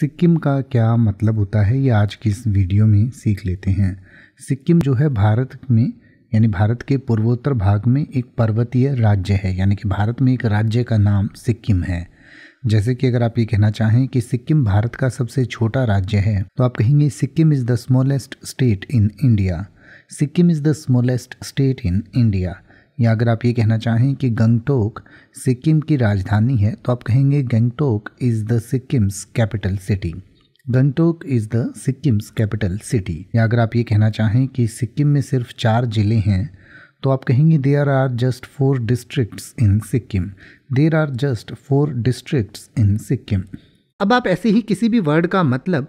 सिक्किम का क्या मतलब होता है ये आज की इस वीडियो में सीख लेते हैं सिक्किम जो है भारत में यानी भारत के पूर्वोत्तर भाग में एक पर्वतीय राज्य है यानी कि भारत में एक राज्य का नाम सिक्किम है जैसे कि अगर आप ये कहना चाहें कि सिक्किम भारत का सबसे छोटा राज्य है तो आप कहेंगे Sikkim is the smallest state in India Sikkim is the smallest state in India या अगर आप ये कहना चाहें कि गंगटोक सिक्किम की राजधानी है तो आप कहेंगे Gangtok is the Sikkim's capital city Gangtok is the Sikkim's capital city या अगर आप ये कहना चाहें कि सिक्किम में सिर्फ चार ज़िले हैं तो आप कहेंगे there are just four districts in Sikkim there are just four districts in Sikkim अब आप ऐसे ही किसी भी वर्ड का मतलब